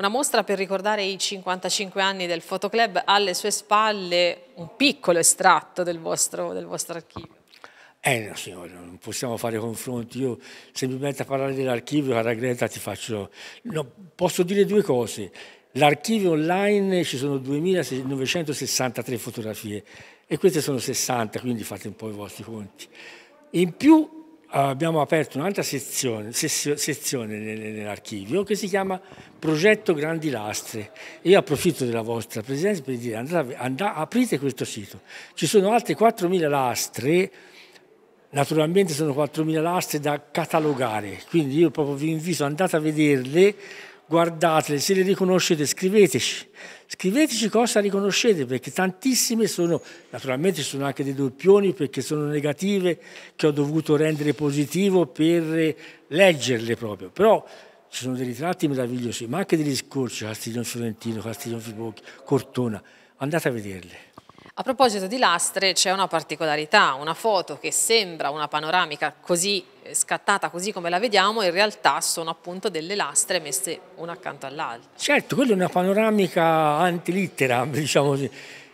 Una mostra per ricordare i 55 anni del Fotoclub, alle sue spalle un piccolo estratto del vostro, del vostro archivio. Eh no signora, non possiamo fare confronti, io se mi metto a parlare dell'archivio, cara Greta, ti faccio... No, posso dire due cose, L'archivio online ci sono 2963 fotografie e queste sono 60, quindi fate un po' i vostri conti. In più eh, abbiamo aperto un'altra sezione, sezione nell'archivio che si chiama Progetto Grandi Lastre. Io approfitto della vostra presenza per dire andate, andate, aprite questo sito. Ci sono altre 4.000 lastre, naturalmente sono 4.000 lastre da catalogare, quindi io proprio vi invito, andate a vederle guardatele, se le riconoscete scriveteci. Scriveteci cosa riconoscete, perché tantissime sono, naturalmente ci sono anche dei doppioni perché sono negative che ho dovuto rendere positivo per leggerle proprio, però ci sono dei ritratti meravigliosi, ma anche degli scorci, Castiglione Fiorentino, Castiglione Fibocchi, Cortona, andate a vederle. A proposito di lastre c'è una particolarità, una foto che sembra una panoramica così eh, scattata così come la vediamo, in realtà sono appunto delle lastre messe una accanto all'altra. Certo, quella è una panoramica antilittera, diciamo così.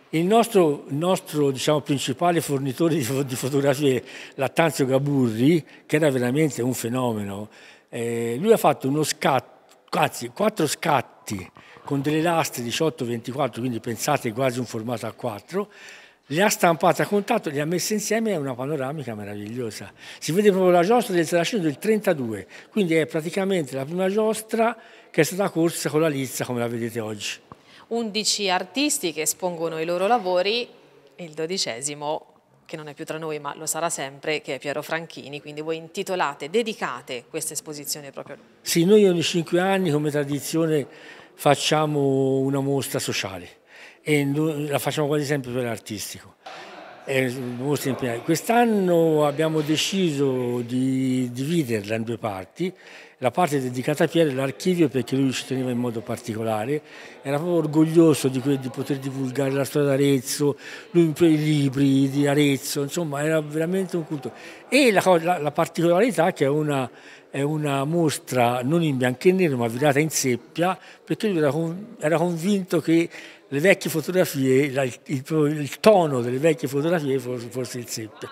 Il nostro, nostro diciamo, principale fornitore di, di fotografie, Lattanzio Gaburri, che era veramente un fenomeno, eh, lui ha fatto uno scatto, anzi quattro scatti con delle lastre 18-24, quindi pensate quasi un formato A4, le ha stampate a contatto, le ha messe insieme, è una panoramica meravigliosa. Si vede proprio la giostra del Saraceno del 32, quindi è praticamente la prima giostra che è stata corsa con la lizza come la vedete oggi. 11 artisti che espongono i loro lavori e il dodicesimo che non è più tra noi ma lo sarà sempre, che è Piero Franchini, quindi voi intitolate, dedicate questa esposizione proprio a lui. Sì, noi ogni cinque anni come tradizione facciamo una mostra sociale e la facciamo quasi sempre per l'artistico. Quest'anno abbiamo deciso di dividerla in due parti, la parte dedicata a Piero è l'archivio perché lui ci teneva in modo particolare, era proprio orgoglioso di, di poter divulgare la storia d'Arezzo, lui i libri di Arezzo, insomma era veramente un culto. E la, la, la particolarità che è una, è una, mostra non in bianco e nero ma virata in seppia perché lui era, era convinto che le vecchie fotografie, la, il, il, tono delle vecchie fotografie forse, fosse il seppe.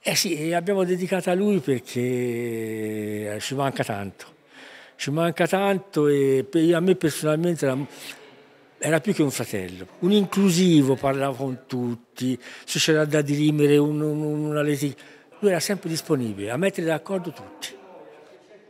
Eh sì, l'abbiamo dedicata a lui perché eh, ci manca tanto. Ci manca tanto e per, a me personalmente era, era, più che un fratello. Un inclusivo, parlava con tutti, se c'era da dirimere un, un, una letica, lui era sempre disponibile a mettere d'accordo tutti.